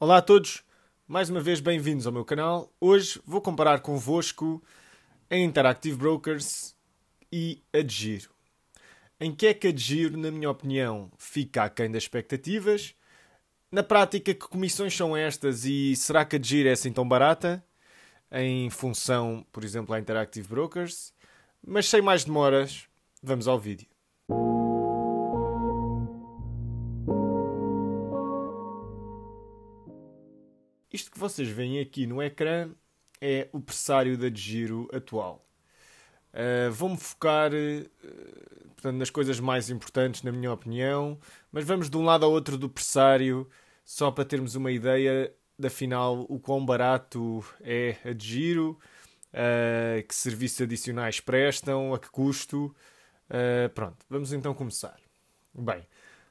Olá a todos, mais uma vez bem-vindos ao meu canal. Hoje vou comparar convosco a Interactive Brokers e a de Giro. Em que é que a de Giro, na minha opinião, fica aquém das expectativas? Na prática, que comissões são estas e será que a de Giro é assim tão barata? Em função, por exemplo, à Interactive Brokers? Mas sem mais demoras, vamos ao vídeo. Isto que vocês veem aqui no ecrã é o pressário da de giro atual. Uh, Vou-me focar uh, portanto, nas coisas mais importantes, na minha opinião, mas vamos de um lado ao outro do pressário, só para termos uma ideia da final o quão barato é a de giro, uh, que serviços adicionais prestam, a que custo. pronto, vamos então começar. Bem,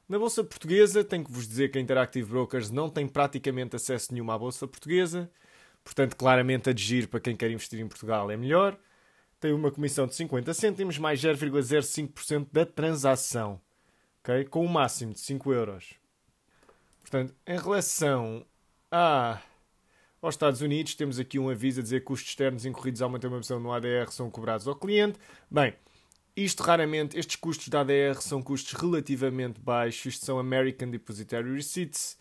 na Bolsa Portuguesa, tenho que vos dizer que a Interactive Brokers não tem praticamente acesso nenhum à Bolsa Portuguesa. Portanto, claramente, a Digir para quem quer investir em Portugal é melhor. Tem uma comissão de 50 cêntimos mais 0,05% da transação. Okay? Com um máximo de 5 euros. Portanto, em relação a... aos Estados Unidos, temos aqui um aviso a dizer que custos externos incorridos ao manter uma opção no ADR são cobrados ao cliente. Bem, isto raramente, estes custos da ADR são custos relativamente baixos, isto são American Depositary Receipts.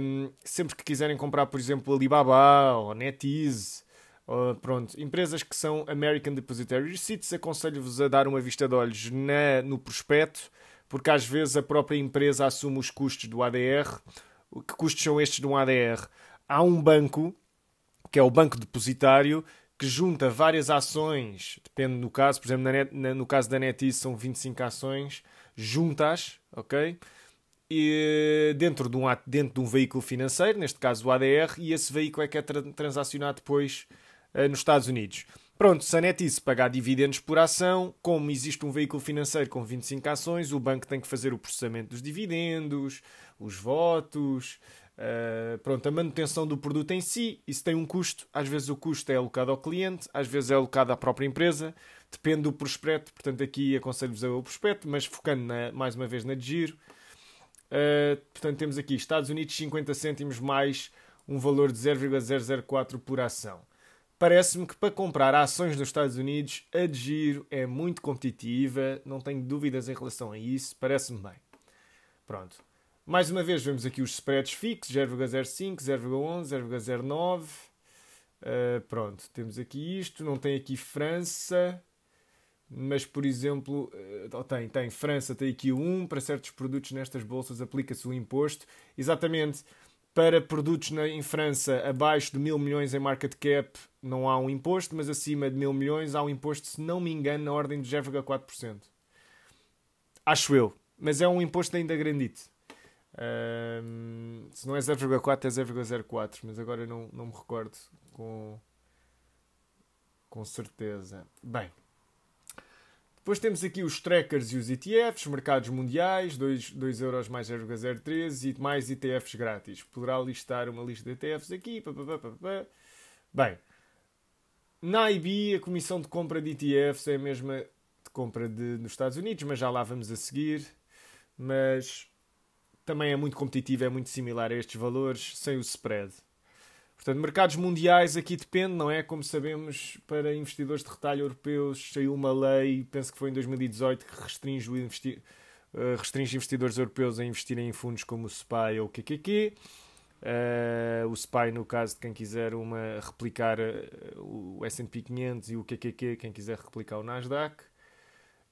Um, sempre que quiserem comprar, por exemplo, Alibaba ou NetEase, ou, pronto, empresas que são American Depositary Receipts, aconselho-vos a dar uma vista de olhos na, no prospecto, porque às vezes a própria empresa assume os custos do ADR. Que custos são estes de um ADR? Há um banco, que é o banco depositário, que junta várias ações, depende do caso, por exemplo, Net, no caso da NetEase são 25 ações, juntas, ok? E eh, dentro de, um, dentro de um veículo financeiro, neste caso o ADR, e esse veículo é que é tra transacionado depois uh, nos Estados Unidos. Pronto, se a NetEase pagar dividendos por ação, como existe um veículo financeiro com 25 ações, o banco tem que fazer o processamento dos dividendos, os votos, eh, pronto, a manutenção do produto em si, isso tem um custo. Às vezes o custo é alocado ao cliente, às vezes é alocado à própria empresa, depende do prospecto. Portanto, aqui aconselho-vos o prospecto, mas focando na, mais uma vez na de giro. Uh, portanto, temos aqui Estados Unidos 50 cêntimos mais um valor de 0,004 por ação. Parece-me que para comprar ações nos Estados Unidos, a de giro é muito competitiva, não tenho dúvidas em relação a isso, parece-me bem. Pronto. Mais uma vez vemos aqui os spreads fixos, 0,05, 0,11, 0,09. Uh, pronto, temos aqui isto, não tem aqui França, mas por exemplo, uh, tem, tem França, tem aqui 1, para certos produtos nestas bolsas aplica-se o imposto, exatamente para produtos na, em França abaixo de mil milhões em market cap não há um imposto, mas acima de mil milhões há um imposto, se não me engano, na ordem de 0,4%. Acho eu, mas é um imposto ainda grandito se não é 0,4 é 0,04, mas agora não, não me recordo com, com certeza. Bem, depois temos aqui os trackers e os ETFs, mercados mundiais, 2, euros mais 0,013 e mais ETFs grátis. Poderá listar uma lista de ETFs aqui. Pá, pá, pá, Bem, na IB a comissão de compra de ETFs é a mesma de compra de, nos Estados Unidos, mas já lá vamos a seguir. Mas também é muito competitivo, é muito similar a estes valores, sem o spread. Portanto, mercados mundiais aqui depende, não é? Como sabemos, para investidores de retalho europeus saiu uma lei, penso que foi em 2018, que restringe, investi eh, restringe investidores europeus a investirem em fundos como o SPY ou o QQQ. Uh, eh, o SPY, no caso de quem quiser uma, replicar eh, o S&P 500 e o QQQ, quem quiser replicar o Nasdaq.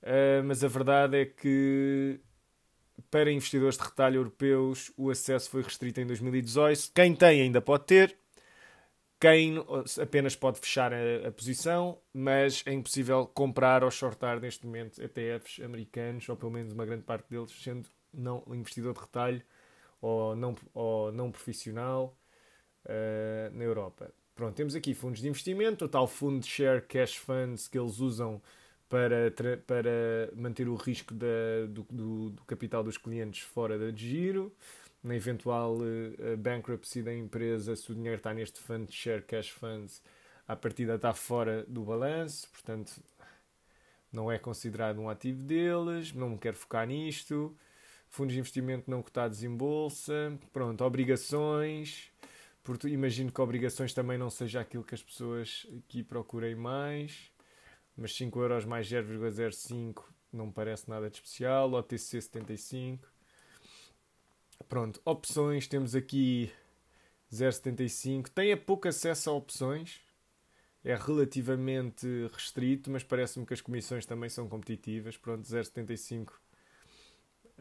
Uh, mas a verdade é que para investidores de retalho europeus, o acesso foi restrito em 2018. Quem tem ainda pode ter, quem apenas pode fechar a, a, posição, mas é impossível comprar ou shortar neste momento ETFs americanos, ou pelo menos uma grande parte deles, sendo não investidor de retalho ou não, ou não profissional uh, na Europa. Pronto, temos aqui fundos de investimento, o tal fundo de share cash funds que eles usam para, para manter o risco da, do, do, do, capital dos clientes fora de giro, na eventual uh, bankruptcy da empresa, se o dinheiro está neste fund share cash funds, a partida está fora do balanço, portanto não é considerado um ativo deles, não me quero focar nisto. Fundos de investimento não cotados em bolsa, pronto, obrigações, porque imagino que obrigações também não seja aquilo que as pessoas aqui procurem mais mas 5€ mais 0,05 não parece nada de especial. OTC 75. Pronto, opções, temos aqui 0,75. Tem pouco acesso a opções, é relativamente restrito, mas parece-me que as comissões também são competitivas. Pronto, 0,75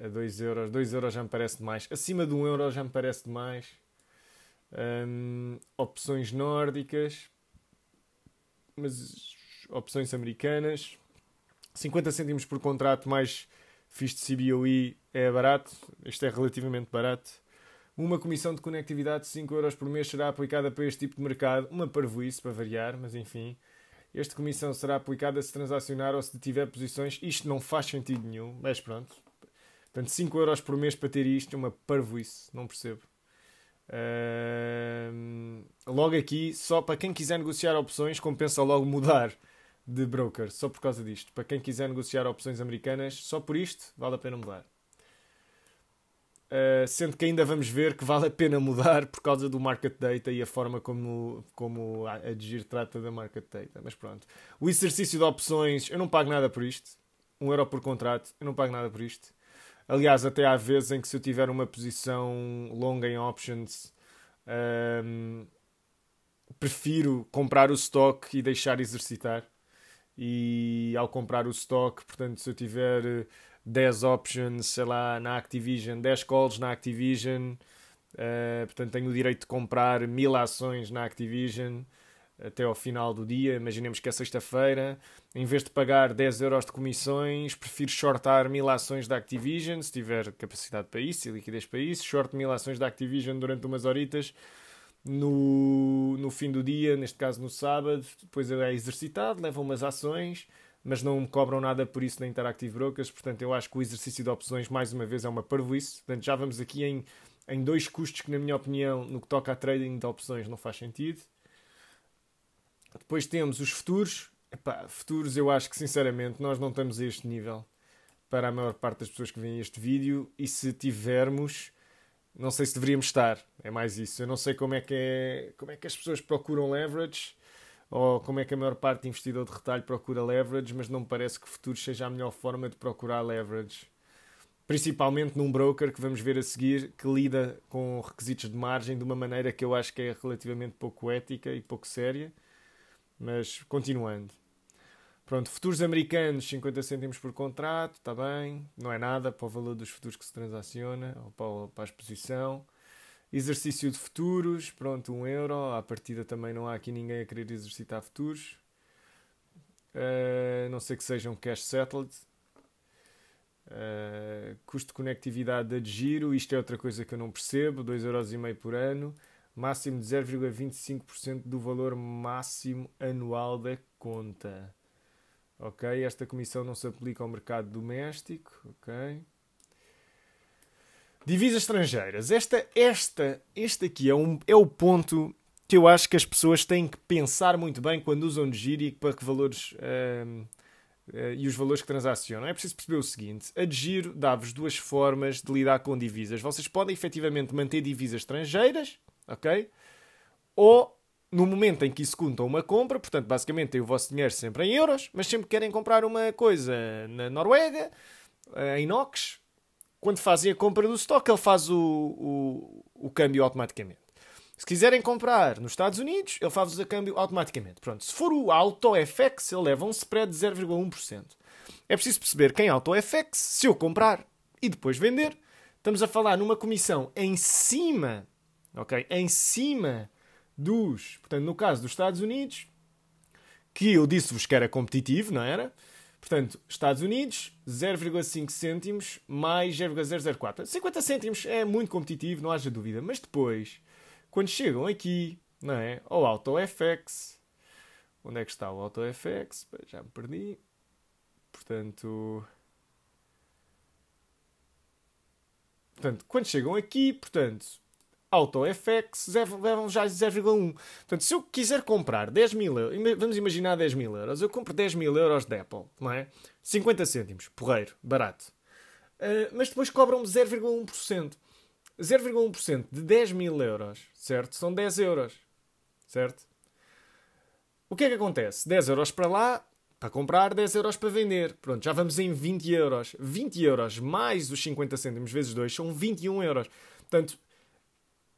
a 2 euros. 2 euros já me parece demais. Acima de 1 euro já me parece demais. Hum, opções nórdicas, mas opções americanas. 50 cêntimos por contrato mais fiz de CBOE é barato, este é relativamente barato. Uma comissão de conectividade de 5 euros por mês será aplicada para este tipo de mercado, uma parvoíce para variar, mas enfim. Esta comissão será aplicada se transacionar ou se tiver posições. Isto não faz sentido nenhum, mas pronto. Portanto, 5 euros por mês para ter isto é uma parvoíce, não percebo. Uh... Logo aqui, só para quem quiser negociar opções, compensa logo mudar de broker, só por causa disto. Para quem quiser negociar opções americanas, só por isto vale a pena mudar. Uh, sendo que ainda vamos ver que vale a pena mudar por causa do market data e a forma como, como a digir trata da market data. Mas pronto. O exercício de opções, eu não pago nada por isto. Um euro por contrato, eu não pago nada por isto. Aliás, até há vezes em que se eu tiver uma posição longa em options, um, ah, prefiro comprar o stock e deixar exercitar e ao comprar o stock, portanto, se eu tiver 10 eh, options, sei lá, na Activision, 10 calls na Activision, uh, portanto, tenho o direito de comprar mil ações na Activision até ao final do dia, imaginemos que é sexta-feira, em vez de pagar 10 euros de comissões, prefiro shortar mil ações da Activision, se tiver capacidade para isso e liquidez para isso, short mil ações da Activision durante umas horitas, no, no fim do dia, neste caso no sábado, depois é exercitado, levam umas ações, mas não me cobram nada por isso na Interactive Brokers, portanto eu acho que o exercício de opções, mais uma vez, é uma parvoíce, portanto já vamos aqui em, em dois custos que, na minha opinião, no que toca a trading de opções não faz sentido. Depois temos os futuros, Epá, futuros eu acho que, sinceramente, nós não estamos a este nível para a maior parte das pessoas que veem este vídeo e se tivermos não sei se deveríamos estar. É mais isso. Eu não sei como é que, é, como é que as pessoas procuram leverage ou como é que a maior parte de investidor de retalho procura leverage, mas não me parece que o futuro seja a melhor forma de procurar leverage. Principalmente num broker que vamos ver a seguir que lida com requisitos de margem de uma maneira que eu acho que é relativamente pouco ética e pouco séria. Mas continuando. Pronto, futuros americanos, 50 cêntimos por contrato, está bem, não é nada para o valor dos futuros que se transaciona ou para, a exposição. Exercício de futuros, pronto, 1 um euro. À partida também não há aqui ninguém a querer exercitar futuros. Uh, não sei que sejam cash settled. Uh, custo de conectividade de giro, isto é outra coisa que eu não percebo, euros por ano, máximo de 0,25% do valor máximo anual da conta. Ok, esta comissão não se aplica ao mercado doméstico. Ok. Divisas estrangeiras. Esta, esta, este aqui é, um, é o ponto que eu acho que as pessoas têm que pensar muito bem quando usam de giro e para que valores um, ehm, eh, e os valores que transacionam. É preciso perceber o seguinte: a de giro dá-vos duas formas de lidar com divisas. Vocês podem efetivamente manter divisas estrangeiras, ok? Ou no momento em que executam uma compra, portanto, basicamente têm o vosso dinheiro sempre em euros, mas sempre querem comprar uma coisa na Noruega, eh, em NOX, quando fazem a compra do estoque, ele faz o, o, o câmbio automaticamente. Se quiserem comprar nos Estados Unidos, ele faz o câmbio automaticamente. Pronto, se for o AutoFX, ele leva um spread de 0,1%. É preciso perceber que em AutoFX, se eu comprar e depois vender, estamos a falar numa comissão em cima, ok? Em cima dos, portanto, no caso dos Estados Unidos, que eu disse-vos que era competitivo, não era? Portanto, Estados Unidos, 0,5 cêntimos mais 0,004. 50 cêntimos é muito competitivo, não haja dúvida. Mas depois, quando chegam aqui, não é? Ao AutoFX. Onde é que está o AutoFX? Já me perdi. Portanto... Portanto, quando chegam aqui, portanto, AutoFX levam já 0,1. Portanto, se eu quiser comprar 10 mil euros, vamos imaginar 10 mil euros, eu compro 10 mil euros de Apple, não é? 50 cêntimos, porreiro, barato. Uh, mas depois cobram-me 0,1%. 0,1% de 10 mil euros, certo? São 10 euros, certo? O que é que acontece? 10 euros para lá, para comprar, 10 euros para vender. Pronto, já vamos em 20 euros. 20 euros mais os 50 cêntimos vezes 2 são 21 euros. Portanto,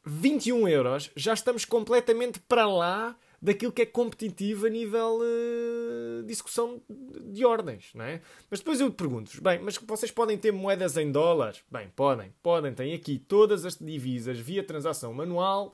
21 euros, já estamos completamente para lá daquilo que é competitivo a nível uh, discussão de ordens, não é? Mas depois eu pergunto-vos, bem, mas vocês podem ter moedas em dólares? Bem, podem, podem, tem aqui todas as divisas via transação manual,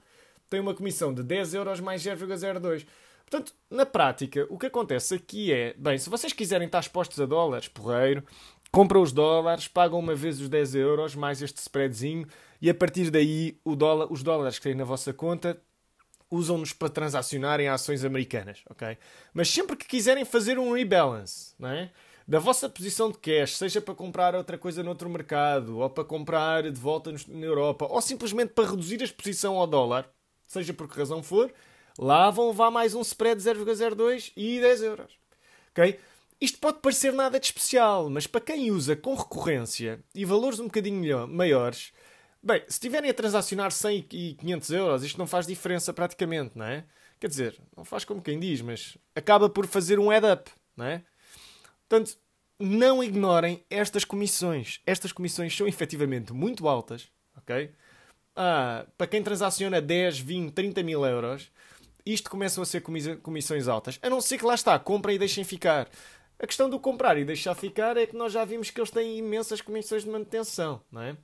tem uma comissão de 10 euros mais 0,02. Portanto, na prática, o que acontece aqui é, bem, se vocês quiserem estar expostos a dólares, porreiro, compram os dólares, pagam uma vez os 10 euros mais este spreadzinho, e a partir daí dólar, os dólares que têm na vossa conta usam-nos para transacionar em ações americanas, ok? Mas sempre que quiserem fazer um rebalance, não é? Da vossa posição de cash, seja para comprar outra coisa noutro mercado, ou para comprar de volta na Europa, ou simplesmente para reduzir a exposição ao dólar, seja por que razão for, lá vão levar mais um spread de 0,02 e 10 euros, ok? Isto pode parecer nada de especial, mas para quem usa com recorrência e valores um bocadinho maiores, Bem, se estiverem a transacionar 100 e 500 euros, isto não faz diferença praticamente, não é? Quer dizer, não faz como quem diz, mas acaba por fazer um add-up, não é? Portanto, não ignorem estas comissões. Estas comissões são efetivamente muito altas, ok? Ah, para quem transaciona 10, 20, 30 mil euros, isto começam a ser comissões altas. A não ser que lá está, comprem e deixem ficar. A questão do comprar e deixar ficar é que nós já vimos que eles têm imensas comissões de manutenção, não é?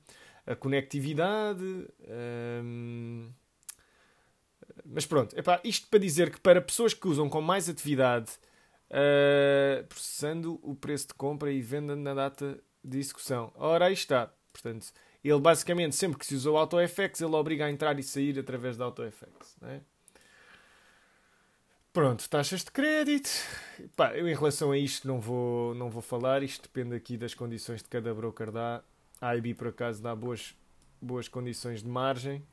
a conectividade. Um... Mas pronto, epá, isto para dizer que para pessoas que usam com mais atividade, uh, processando o preço de compra e venda na data de execução. Ora, aí está. Portanto, ele basicamente, sempre que se usou AutoFX, ele obriga a entrar e sair através da AutoFX. Né? Pronto, taxas de crédito. eu em relação a isto não vou, não vou falar, isto depende aqui das condições de cada broker dá. A e B por acaso dá boas, boas condições de margem.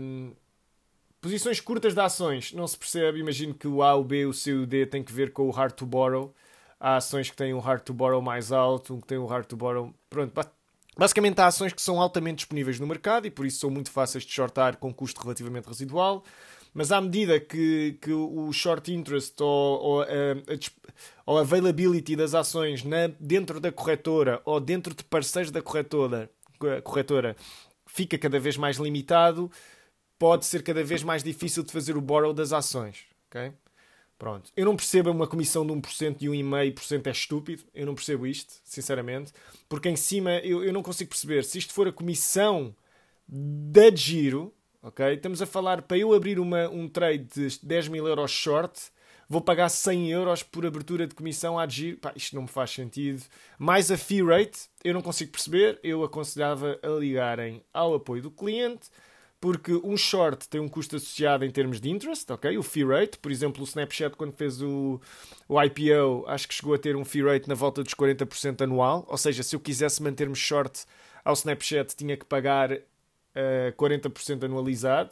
Um, posições curtas de ações, não se percebe. Imagino que o A, o B, o C e o D têm que ver com o hard to borrow. Há ações que têm um hard to borrow mais alto, um que tem um hard to borrow. Pronto, basicamente há ações que são altamente disponíveis no mercado e por isso são muito fáceis de shortar com custo relativamente residual mas à medida que, que o short interest ou, ou, a, ou availability das ações na, dentro da corretora ou dentro de parceiros da corretora, corretora fica cada vez mais limitado, pode ser cada vez mais difícil de fazer o borrow das ações. Okay? Pronto. Eu não percebo uma comissão de 1% e 1,5% é estúpido. Eu não percebo isto, sinceramente. Porque em cima eu, eu não consigo perceber se isto for a comissão da giro, ok? Estamos a falar, para eu abrir uma, um trade de 10 mil euros short, vou pagar 100 euros por abertura de comissão a agir. Pá, isto não me faz sentido. Mais a fee rate, eu não consigo perceber. Eu aconselhava a ligarem ao apoio do cliente, porque um short tem um custo associado em termos de interest, ok? O fee rate, por exemplo, o Snapchat, quando fez o, o IPO, acho que chegou a ter um fee rate na volta dos 40% anual. Ou seja, se eu quisesse manter-me short ao Snapchat, tinha que pagar uh, eh, 40% anualizado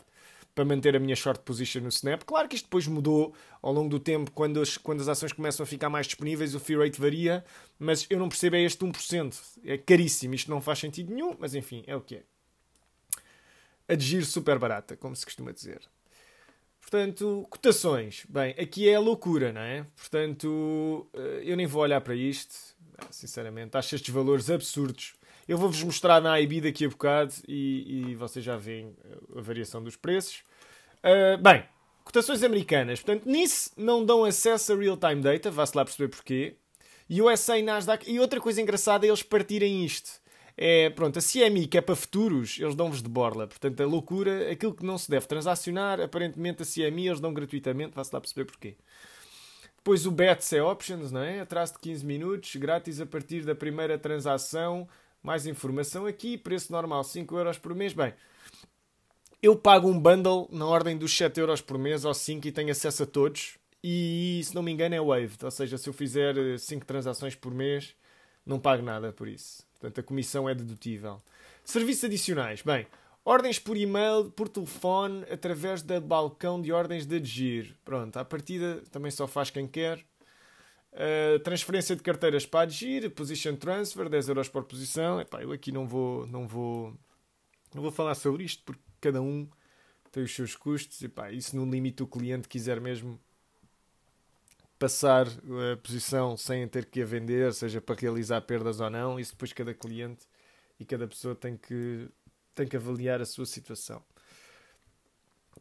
para manter a minha short position no Snap. Claro que isto depois mudou ao longo do tempo, quando as, quando as ações começam a ficar mais disponíveis, o fee rate varia, mas eu não percebo é este 1%. É caríssimo, isto não faz sentido nenhum, mas enfim, é o que é. Adgir super barata, como se costuma dizer. Portanto, cotações. Bem, aqui é a loucura, não é? Portanto, eh, eu nem vou olhar para isto. Ah, sinceramente, acho estes valores absurdos eu vou-vos mostrar na IB daqui a bocado e, e vocês já veem a variação dos preços. Uh, bem, cotações americanas. Portanto, nisso não dão acesso a real-time data, vá-se lá perceber porquê. E SA e Nasdaq. E outra coisa engraçada é eles partirem isto. É, pronto, a CMI, que é para futuros, eles dão-vos de borla. Portanto, a loucura, aquilo que não se deve transacionar, aparentemente a CMI eles dão gratuitamente, vá-se lá perceber porquê. Depois o BETS é options, não é? Atraso de 15 minutos, grátis a partir da primeira transação mais informação aqui, preço normal 5 euros por mês. Bem, eu pago um bundle na ordem dos 7 euros por mês ou 5 e tenho acesso a todos. E se não me engano é Wave, ou seja, se eu fizer 5 eh, transações por mês, não pago nada por isso. Portanto, a comissão é dedutível. Serviços adicionais. Bem, ordens por e-mail, por telefone, através da balcão de ordens de adigir. Pronto, à partida também só faz quem quer. Eh, transferência de carteiras para agir, position transfer, 10 euros por posição. Epá, eu aqui não vou, não vou, não vou falar sobre isto porque cada um tem os seus custos. Epá, isso não limita o cliente quiser mesmo passar a eh, posição sem ter que a vender, seja para realizar perdas ou não. Isso depois cada cliente e cada pessoa tem que tem que avaliar a sua situação.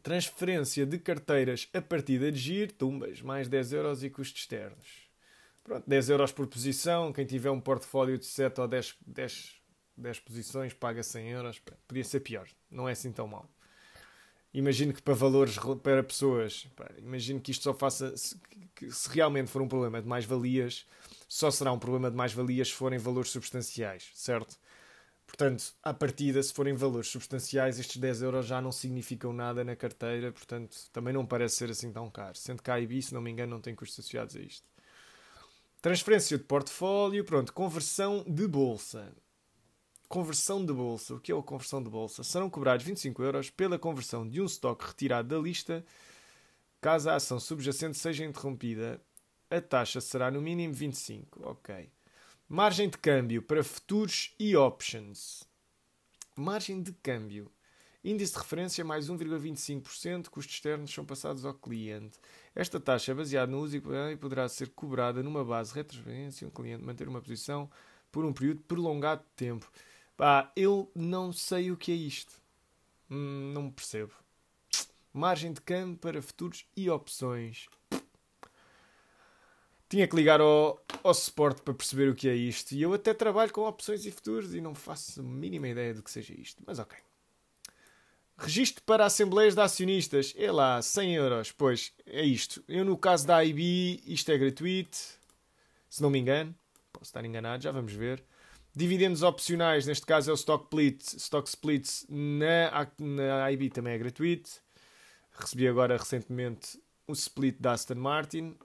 Transferência de carteiras a partir de agir, tumbas, mais 10 euros e custos externos. Pronto, 10 euros por posição. Quem tiver um portfólio de 7 ou 10, 10, 10 posições paga 100 euros. Podia ser pior, não é assim tão mal. Imagino que para valores para pessoas, imagino que isto só faça se, que, se realmente for um problema de mais-valias, só será um problema de mais-valias se forem valores substanciais, certo? Portanto, à partida, se forem valores substanciais, estes 10 euros já não significam nada na carteira, portanto, também não parece ser assim tão caro. Sendo que a IBI, se não me engano, não tem custos associados a isto. Transferência de portfólio, pronto, conversão de bolsa. Conversão de bolsa. O que é a conversão de bolsa? Serão cobrados 25 euros pela conversão de um estoque retirado da lista, caso a ação subjacente seja interrompida. A taxa será no mínimo 25. Ok. Margem de câmbio para futuros e options. Margem de câmbio. Índice de referência mais 1,25%. Custos externos são passados ao cliente. Esta taxa é baseada no uso e eh, poderá ser cobrada numa base retrospectiva se um cliente manter uma posição por um período prolongado de tempo. Bah, eu não sei o que é isto. Hum, não percebo. Margem de câmbio para futuros e opções. Tinha que ligar ao, ao suporte para perceber o que é isto. E eu até trabalho com opções e futuros e não faço a mínima ideia do que seja isto. Mas ok. Registro para assembleias de acionistas. É lá, 100 euros. Pois, é isto. Eu, no caso da IB, isto é gratuito. Se não me engano. Posso estar enganado, já vamos ver. Dividendos opcionais, neste caso é o Stock Split. Stock splits na, na IB também é gratuito. Recebi agora recentemente um split da Aston Martin.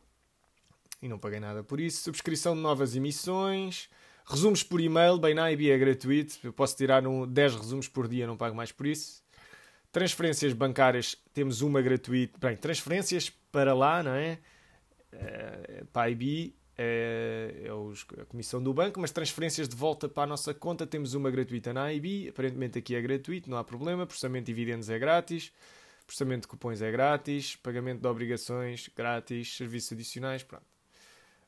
E não paguei nada por isso. Subscrição de novas emissões. Resumos por e-mail. Bem, na IB é gratuito. Eu posso tirar um, 10 resumos por dia, não pago mais por isso. Transferências bancárias, temos uma gratuita. Bem, transferências para lá, não é? Eh, para a IB eh, é, a comissão do banco, mas transferências de volta para a nossa conta temos uma gratuita na IB. Aparentemente aqui é gratuito, não há problema. Processamento de dividendos é grátis, processamento de cupons é grátis, pagamento de obrigações grátis, serviços adicionais, pronto.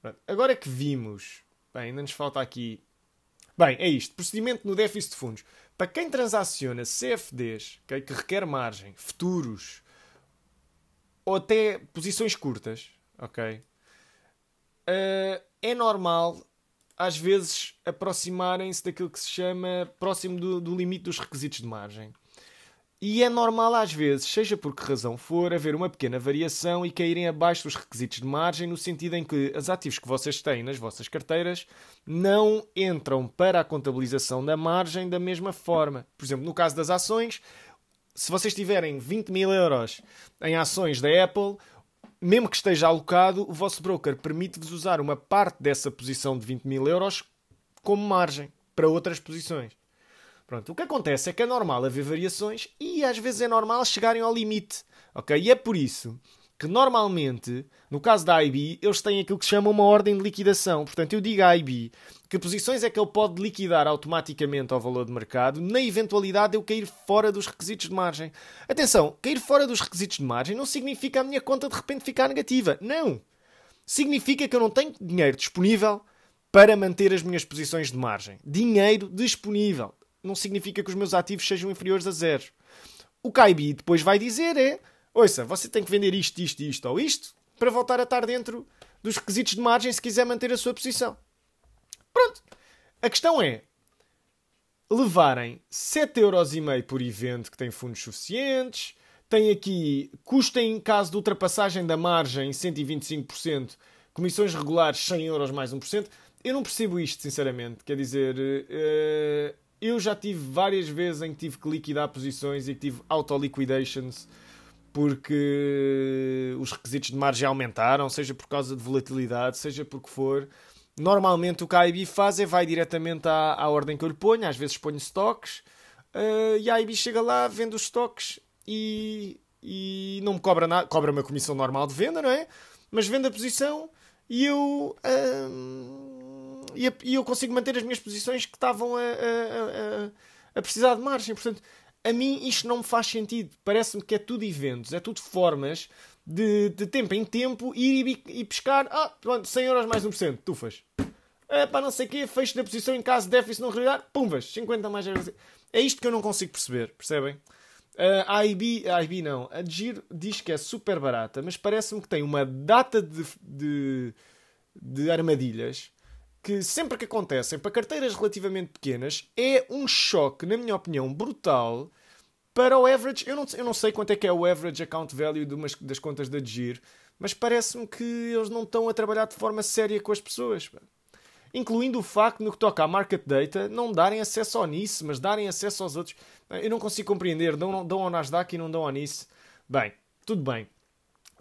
pronto. Agora que vimos, bem, ainda nos falta aqui. Bem, é isto. Procedimento no déficit de fundos. Para quem transaciona CFDs, okay, que requer margem, futuros ou até posições curtas, ok? Uh, é normal às vezes aproximarem-se daquilo que se chama próximo do, do limite dos requisitos de margem. E é normal às vezes, seja por que razão for, haver uma pequena variação e caírem abaixo dos requisitos de margem, no sentido em que os ativos que vocês têm nas vossas carteiras não entram para a contabilização da margem da mesma forma. Por exemplo, no caso das ações, se vocês tiverem 20 mil euros em ações da Apple, mesmo que esteja alocado, o vosso broker permite-vos usar uma parte dessa posição de 20 mil euros como margem para outras posições. Pronto, o que acontece é que é normal haver variações e às vezes é normal chegarem ao limite, ok? E é por isso que normalmente, no caso da IB, eles têm aquilo que se chama uma ordem de liquidação. Portanto, eu digo à IB que posições é que ele pode liquidar automaticamente ao valor de mercado na eventualidade de eu cair fora dos requisitos de margem. Atenção, cair fora dos requisitos de margem não significa a minha conta de repente ficar negativa. Não! Significa que eu não tenho dinheiro disponível para manter as minhas posições de margem. Dinheiro disponível não significa que os meus ativos sejam inferiores a zero. O Caibi depois vai dizer é, ouça, você tem que vender isto, isto, isto ou isto para voltar a estar dentro dos requisitos de margem se quiser manter a sua posição. Pronto. A questão é levarem 7,5€ por evento que tem fundos suficientes, tem aqui custo em caso de ultrapassagem da margem 125%, comissões regulares 100€ mais 1%. Eu não percebo isto, sinceramente. Quer dizer, uh, eu já tive várias vezes em que tive que liquidar posições e que tive auto-liquidations porque os requisitos de margem aumentaram, seja por causa de volatilidade, seja por que for. Normalmente o que a IB faz é vai diretamente à, à ordem que eu lhe ponho, às vezes ponho stocks, uh, e a IB chega lá, vende os stocks e, e não me cobra nada, cobra uma comissão normal de venda, não é? Mas vende a posição e eu. Uh, e, e, eu consigo manter as minhas posições que estavam a, a, a, a precisar de margem. Portanto, a mim isto não me faz sentido. Parece-me que é tudo eventos, é tudo formas de, de tempo em tempo ir e, e pescar. Ah, pronto, 100 euros mais 1%, tufas. É para não sei o quê, fecho da posição em caso de déficit não realizar, pumbas, 50 mais 0. É isto que eu não consigo perceber, percebem? Ah, a IB, a IB não, a Giro diz que é super barata, mas parece-me que tem uma data de, de, de armadilhas que sempre que acontecem para carteiras relativamente pequenas é um choque, na minha opinião, brutal para o average. Eu não, eu não sei quanto é que é o average account value de umas, das contas da Gir, mas parece-me que eles não estão a trabalhar de forma séria com as pessoas. Incluindo o facto, no que toca à market data, não darem acesso ao NIS, mas darem acesso aos outros. Eu não consigo compreender. Dão, dão ao Nasdaq e não dão ao NIS. Bem, tudo bem.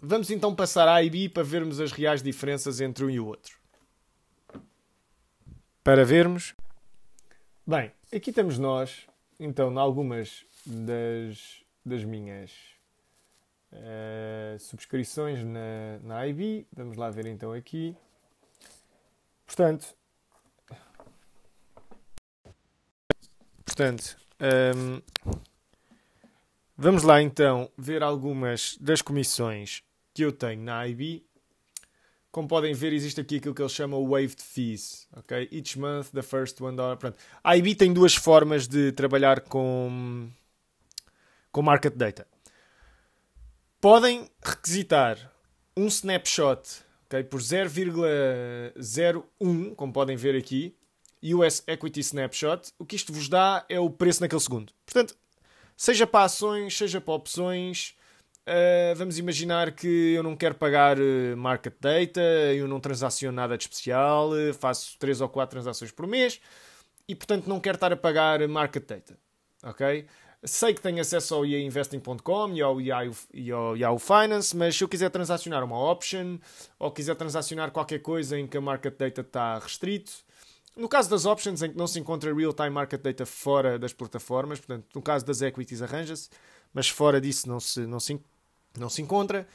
Vamos então passar à IB para vermos as reais diferenças entre um e o outro para vermos. Bem, aqui estamos nós, então, em algumas das, das minhas uh, subscrições na, na IB. Vamos lá ver então aqui. Portanto, portanto um, ehm, vamos lá então ver algumas das comissões que eu tenho na IB como podem ver, existe aqui aquilo que eles chamam waived fees, okay, Each month, the first one dollar. Pronto. A IB tem duas formas de trabalhar com, com market data. Podem requisitar um snapshot okay, por 0,01, como podem ver aqui, US Equity Snapshot. O que isto vos dá é o preço naquele segundo. Portanto, seja para ações, seja para opções, Uh, vamos imaginar que eu não quero pagar eh, market data, eu não transaciono nada de especial, eh, faço 3 ou 4 transações por mês e, portanto, não quero estar a pagar market data. Ok? Sei que tenho acesso ao iainvesting.com e ao Yahoo Finance, mas se eu quiser transacionar uma option ou quiser transacionar qualquer coisa em que a market data está restrito, no caso das options em que não se encontra real-time market data fora das plataformas, portanto, no caso das equities arranja-se, mas fora disso não se, não se não se encontra.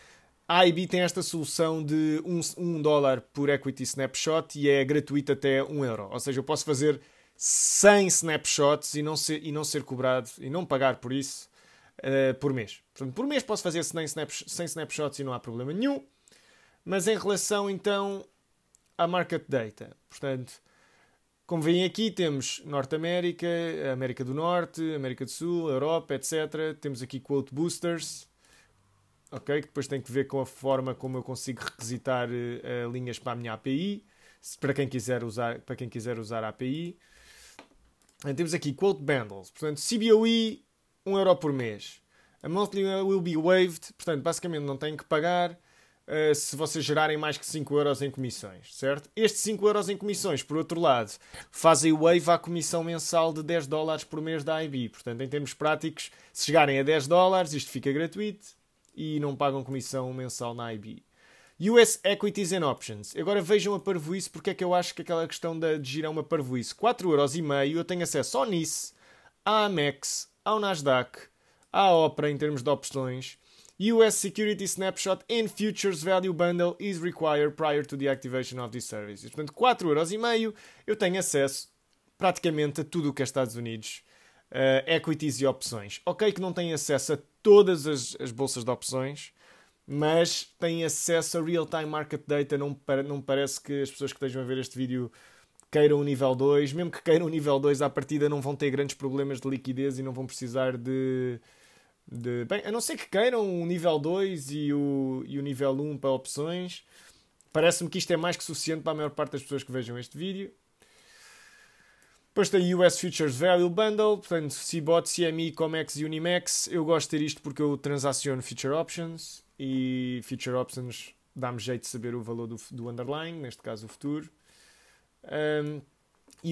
A IB tem esta solução de 1 um, um dólar por equity snapshot e é gratuito até 1 um euro. Ou seja, eu posso fazer 100 snapshots e não ser, e não ser cobrado e não pagar por isso uh, por mês. Portanto, por mês posso fazer 100, 100 snapshots e não há problema nenhum. Mas em relação então à market data, portanto, como veem aqui, temos Norte América, América do Norte, América do Sul, Europa, etc. Temos aqui quote boosters ok? Que depois tem que ver com a forma como eu consigo requisitar uh, linhas para a minha API, para quem quiser usar, para quem quiser usar a API. Então, temos aqui quote bundles, portanto, CBOE 1 euro por mês. A monthly will be waived, portanto, basicamente não têm que pagar uh, se vocês gerarem mais que 5 euros em comissões, certo? Estes 5 euros em comissões, por outro lado, fazem waive à comissão mensal de 10 dólares por mês da IB. Portanto, em termos práticos, se chegarem a 10 dólares, isto fica gratuito e não pagam comissão mensal na IB. US Equities and Options. Agora vejam a parvoíce, porque é que eu acho que aquela questão de, de girar uma parvoíce. 4,5€ eu tenho acesso ao NIS, à Amex, ao Nasdaq, à Opera em termos de opções. US Security Snapshot and Futures Value Bundle is required prior to the activation of these services. Portanto, 4,5€ eu tenho acesso praticamente a tudo o que é Estados Unidos eh, equities e opções. Ok, que não têm acesso a todas as, as bolsas de opções, mas têm acesso a real-time market data. Não, não parece que as pessoas que estejam a ver este vídeo queiram o nível 2. Mesmo que queiram o nível 2, à partida não vão ter grandes problemas de liquidez e não vão precisar de. de bem, a não ser que queiram o nível 2 e o, e o nível 1 um para opções. Parece-me que isto é mais que suficiente para a maior parte das pessoas que vejam este vídeo. Depois tem US Futures Value Bundle, portanto, Cbot, CME, é Comex e Unimex. Eu gosto de ter isto porque eu transaciono Future Options e Future Options dá-me jeito de saber o valor do, do underlying, neste caso o futuro. Um,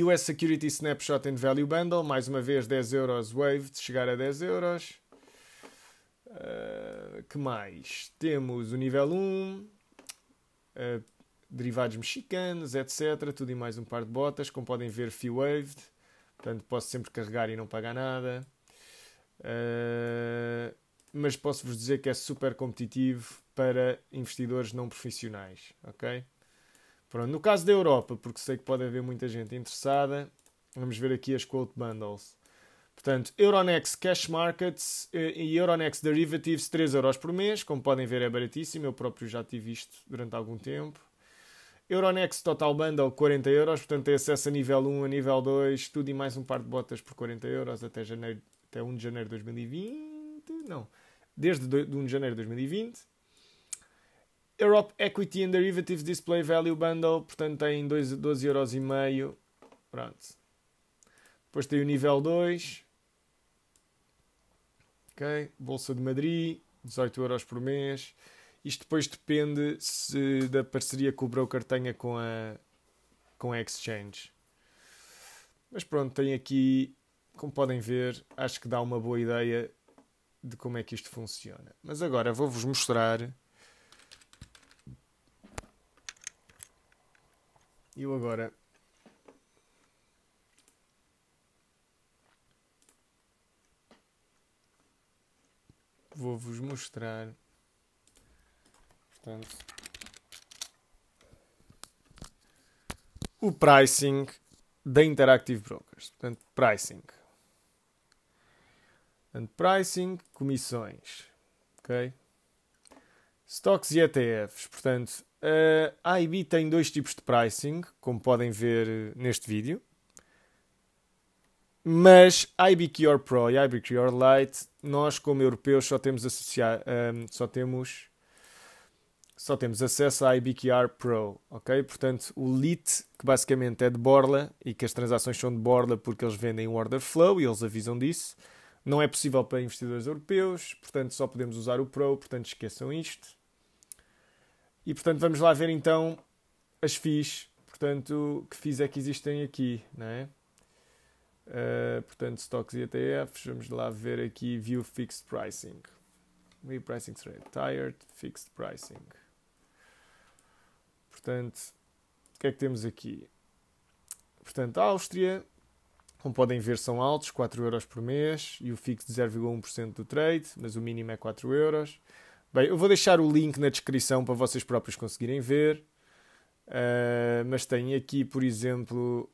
US Security Snapshot and Value Bundle, mais uma vez 10€ euros Wave, de chegar a 10€. euros. Uh, que mais? Temos o nível 1, uh, ah, derivados mexicanos, etc. Tudo e mais um par de botas. Como podem ver, fee waved. Portanto, posso sempre carregar e não pagar nada. Uh, mas posso-vos dizer que é super competitivo para investidores não profissionais, ok? Pronto, no caso da Europa, porque sei que pode haver muita gente interessada, vamos ver aqui as quote bundles. Portanto, Euronext Cash Markets eh, e Euronext Derivatives, 3€ por mês. Como podem ver, é baratíssimo. Eu próprio já tive isto durante algum tempo. Euronext Total Bundle, 40 euros, portanto tem acesso a nível 1, a nível 2, tudo e mais um par de botas por 40 euros até, janeiro, até 1 de janeiro de 2020. Não, desde 1 de janeiro de 2020. Europe Equity and Derivatives Display Value Bundle, portanto tem 12,5€. Pronto. Depois tem o nível 2. Ok, Bolsa de Madrid, 18€ por mês. Isto depois depende se, da parceria que o broker tenha com a, com a exchange. Mas pronto, tem aqui, como podem ver, acho que dá uma boa ideia de como é que isto funciona. Mas agora vou-vos mostrar. Eu agora vou-vos mostrar Portanto, o pricing da Interactive Brokers. Portanto, pricing. Portanto, pricing, comissões. Ok? Stocks e ETFs. Portanto, a IB tem dois tipos de pricing, como podem ver eh, neste vídeo. Mas IBQR Pro e IBQR Lite, nós como europeus só temos associar, um, ehm, só temos só temos acesso à IBQR Pro, ok? Portanto, o LIT, que basicamente é de borla e que as transações são de borla porque eles vendem o order flow e eles avisam disso, não é possível para investidores europeus, portanto só podemos usar o Pro, portanto esqueçam isto. E portanto vamos lá ver então as FIIs, portanto que FIIs é que existem aqui, não é? Uh, portanto, stocks e ETFs, vamos lá ver aqui View Fixed Pricing. Repricing Thread, Tired Fixed Pricing. Portanto, o que é que temos aqui? Portanto, a Áustria, como podem ver, são altos, 4 euros por mês e o fixo de 0,1% do trade, mas o mínimo é 4 euros. Bem, eu vou deixar o link na descrição para vocês próprios conseguirem ver. Uh, mas tem aqui, por exemplo,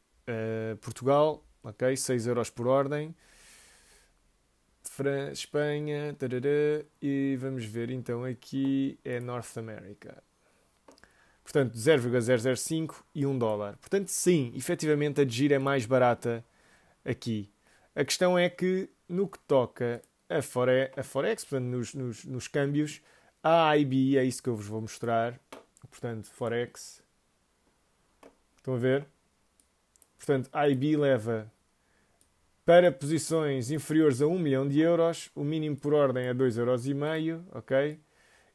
uh, Portugal, ok? 6 euros por ordem. Fran Espanha, tarará, e vamos ver então aqui é North America. Portanto, 0,005 e 1 dólar. Portanto, sim, efetivamente a de é mais barata aqui. A questão é que no que toca a, fore, a Forex, portanto, nos, nos, nos câmbios, a ib é isso que eu vos vou mostrar. Portanto, Forex. Estão a ver? Portanto, a IB leva para posições inferiores a 1 milhão de euros, o mínimo por ordem é 2,5 euros, ok?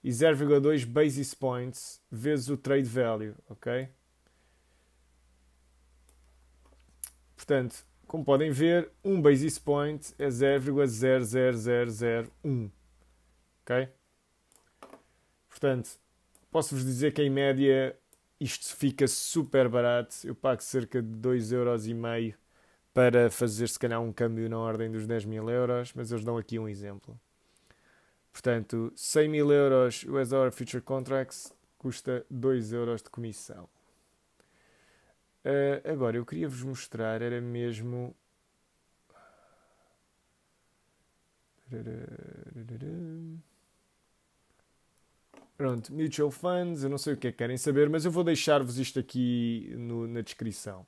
e 0,2 basis points vezes o trade value, ok? Portanto, como podem ver, um basis point é 0,00001, ok? Portanto, posso-vos dizer que em média isto fica super barato. Eu pago cerca de euros para fazer se calhar um câmbio na ordem dos 10 mil euros, mas eles dão aqui um exemplo. Portanto, 100 mil euros US Dollar Future Contracts custa 2 euros de comissão. Uh, agora, eu queria vos mostrar, era mesmo... Pronto, mutual funds, eu não sei o que é que querem saber, mas eu vou deixar-vos isto aqui no, na descrição.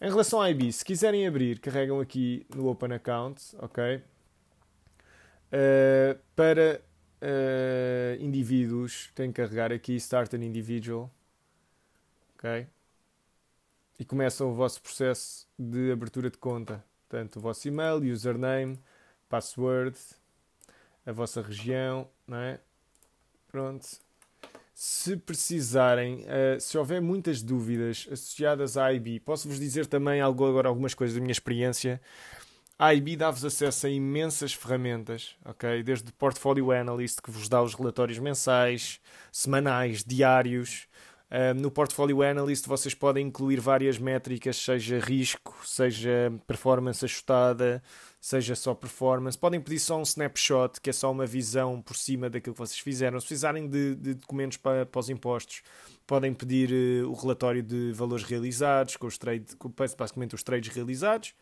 Em relação à IB, se quiserem abrir, carregam aqui no Open Account, ok? Uh, para uh, indivíduos, tenho que carregar aqui Start an Individual. Ok? E começam o vosso processo de abertura de conta. Portanto, o vosso e-mail, username, password, a vossa região, não é? Pronto. Se precisarem, uh, se houver muitas dúvidas associadas à IB, posso-vos dizer também algo, agora algumas coisas da minha experiência a IB dá-vos acesso a imensas ferramentas, ok? Desde Portfolio Analyst, que vos dá os relatórios mensais, semanais, diários. Uh, no Portfolio Analyst vocês podem incluir várias métricas, seja risco, seja performance ajustada, seja só performance. Podem pedir só um snapshot, que é só uma visão por cima daquilo que vocês fizeram. Se precisarem de, de documentos para, para os impostos, podem pedir uh, o relatório de valores realizados, com os trade, com basicamente os trades realizados.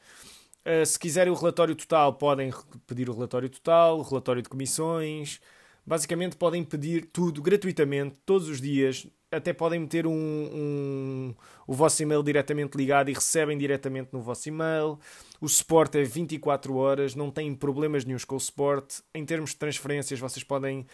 Eh, se quiserem o relatório total, podem pedir o relatório total, o relatório de comissões. Basicamente, podem pedir tudo gratuitamente, todos os dias. Até podem meter um, um, o vosso e-mail diretamente ligado e recebem diretamente no vosso e-mail. O suporte é 24 horas, não têm problemas nenhums com o suporte. Em termos de transferências, vocês podem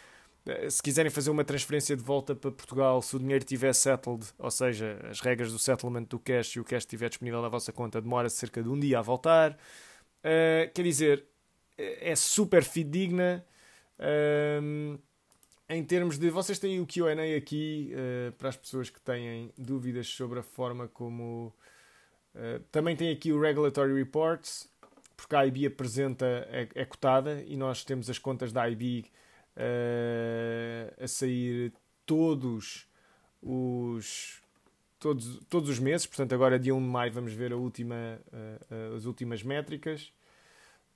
eh, se quiserem fazer uma transferência de volta para Portugal, se o dinheiro estiver settled, ou seja, as regras do settlement do cash e o cash estiver disponível na vossa conta, demora cerca de um dia a voltar. Uh, quer dizer, eh, é super fidedigna. Uh, em termos de. Vocês têm o QA aqui uh, para as pessoas que têm dúvidas sobre a forma como. também tem aqui o Regulatory Reports, porque a IB apresenta, é, é cotada e nós temos as contas da IB uh, a sair todos os todos, todos os meses, portanto agora dia 1 de maio vamos ver a última, uh, as últimas métricas.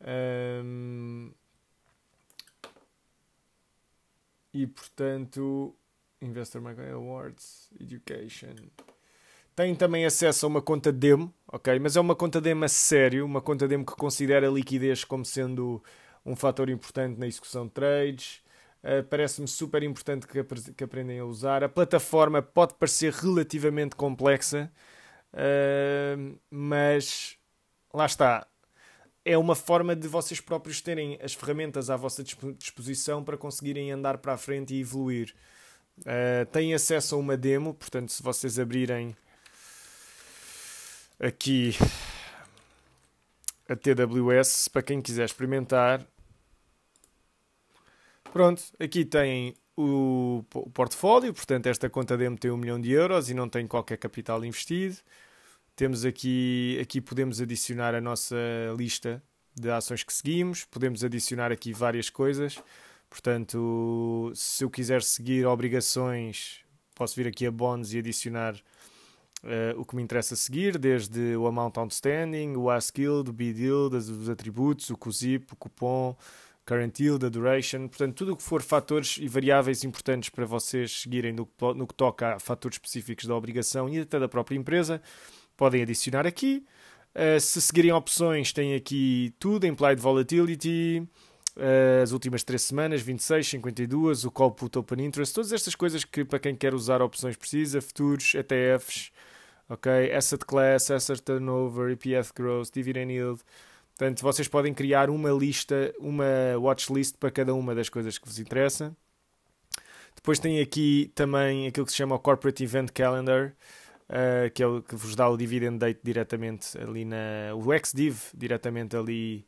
Um, e portanto Investor Magazine Awards Education tem também acesso a uma conta demo, ok? Mas é uma conta demo a sério, uma conta demo que considera a liquidez como sendo um fator importante na execução de trades, eh, parece-me super importante que, que aprendem a usar. A plataforma pode parecer relativamente complexa, uh, mas lá está. É uma forma de vocês próprios terem as ferramentas à vossa disposição para conseguirem andar para a frente e evoluir. Uh, têm acesso a uma demo, portanto, se vocês abrirem aqui a TWS, para quem quiser experimentar, Pronto, aqui tem o, o portfólio, portanto esta conta demo tem um milhão de euros e não tem qualquer capital investido. Temos aqui, aqui podemos adicionar a nossa lista de ações que seguimos, podemos adicionar aqui várias coisas. Portanto, se eu quiser seguir obrigações, posso vir aqui a bonds e adicionar uh, o que me interessa seguir, desde o amount outstanding, o ask yield, o bid yield, os atributos, o CUSIP, o cupom, current yield, a duration, portanto, tudo o que for fatores e variáveis importantes para vocês seguirem no, no que toca a fatores específicos da obrigação e até da própria empresa, podem adicionar aqui. Uh, se seguirem opções, tem aqui tudo: implied volatility, uh, as últimas 3 semanas, 26, 52, o call put open interest, todas estas coisas que para quem quer usar opções precisa, futuros, ETFs, ok? Asset class, asset turnover, EPS growth, dividend yield. Portanto, vocês podem criar uma lista, uma watchlist para cada uma das coisas que vos interessa. Depois tem aqui também aquilo que se chama o Corporate Event Calendar, uh, que é o que vos dá o dividend date diretamente ali na. o XDiv diretamente ali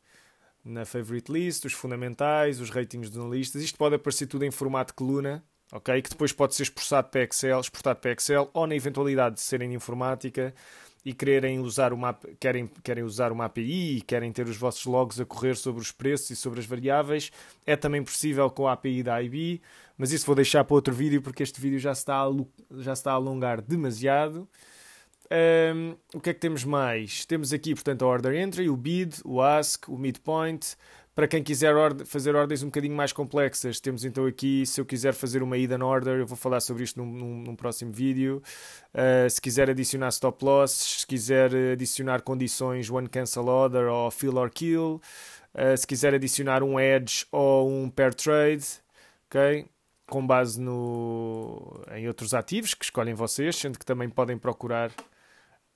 na favorite list, os fundamentais, os ratings dos analistas. Isto pode aparecer tudo em formato coluna, ok? Que depois pode ser exportado para Excel, exportado para Excel ou na eventualidade de serem de informática e quererem usar uma, querem, querem usar uma API, querem ter os vossos logs a correr sobre os preços e sobre as variáveis, é também possível com a API da IB, mas isso vou deixar para outro vídeo porque este vídeo já está a, já está a alongar demasiado. Um, o que é que temos mais? Temos aqui, portanto, a order entry, o bid, o ask, o midpoint, para quem quiser fazer ordens um bocadinho mais complexas, temos então aqui, se eu quiser fazer uma hidden order, eu vou falar sobre isto num, num, num próximo vídeo. Uh, se quiser adicionar stop losses, se quiser adicionar condições one cancel order ou fill or kill, uh, se quiser adicionar um edge ou um pair trade, ok? Com base no, em outros ativos que escolhem vocês, sendo que também podem procurar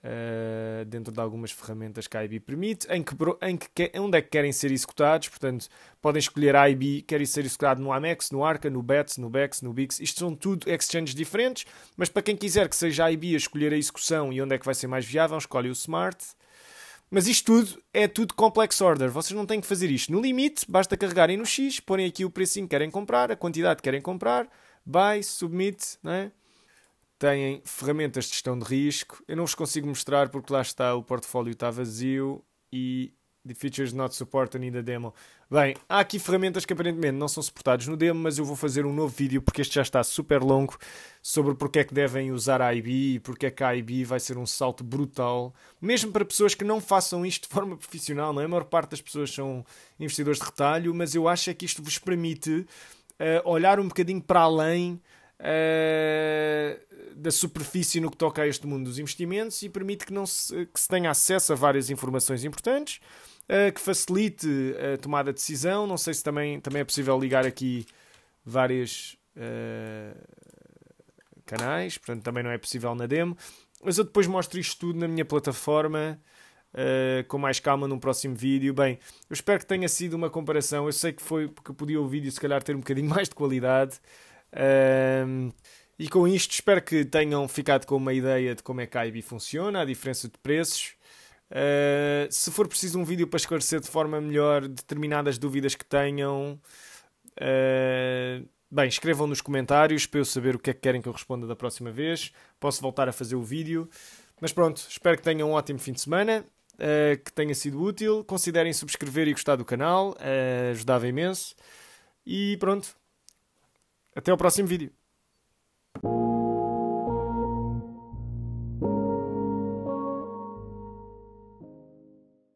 uh, dentro de algumas ferramentas que a IB permite, em que, em que, onde é que querem ser executados, portanto, podem escolher a IB, querem ser executado no Amex, no Arca, no Bets, no Bex, no Bix, isto são tudo exchanges diferentes, mas para quem quiser que seja a IB a escolher a execução e onde é que vai ser mais viável, escolhe o Smart, mas isto tudo é tudo complex order. Vocês não têm que fazer isto. No limite, basta carregarem no X, porem aqui o precinho que querem comprar, a quantidade que querem comprar, buy, submit, não é? têm ferramentas de gestão de risco. Eu não vos consigo mostrar porque lá está o portfólio está vazio e the features not supported in the demo. Bem, há aqui ferramentas que aparentemente não são suportadas no demo, mas eu vou fazer um novo vídeo porque este já está super longo sobre porque é que devem usar a IB e porque é que a IB vai ser um salto brutal, mesmo para pessoas que não façam isto de forma profissional, não é? A maior parte das pessoas são investidores de retalho, mas eu acho é que isto vos permite uh, olhar um bocadinho para além. Uh, da superfície no que toca a este mundo dos investimentos e permite que, não se, que se tenha acesso a várias informações importantes, eh, que facilite eh, a tomada de decisão. Não sei se também, também é possível ligar aqui vários uh, eh, canais, portanto também não é possível na demo. Mas eu depois mostro isto tudo na minha plataforma. Uh, com mais calma num próximo vídeo. Bem, eu espero que tenha sido uma comparação. Eu sei que foi porque podia o vídeo se calhar ter um bocadinho mais de qualidade. Uh, e com isto espero que tenham ficado com uma ideia de como é que a IB funciona, a diferença de preços. Uh, se for preciso um vídeo para esclarecer de forma melhor determinadas dúvidas que tenham, uh, bem, escrevam nos comentários para eu saber o que é que querem que eu responda da próxima vez. Posso voltar a fazer o vídeo. Mas pronto, espero que tenham um ótimo fim de semana, uh, que tenha sido útil. Considerem subscrever e gostar do canal, ajudava imenso. E pronto, até ao próximo vídeo. Thank you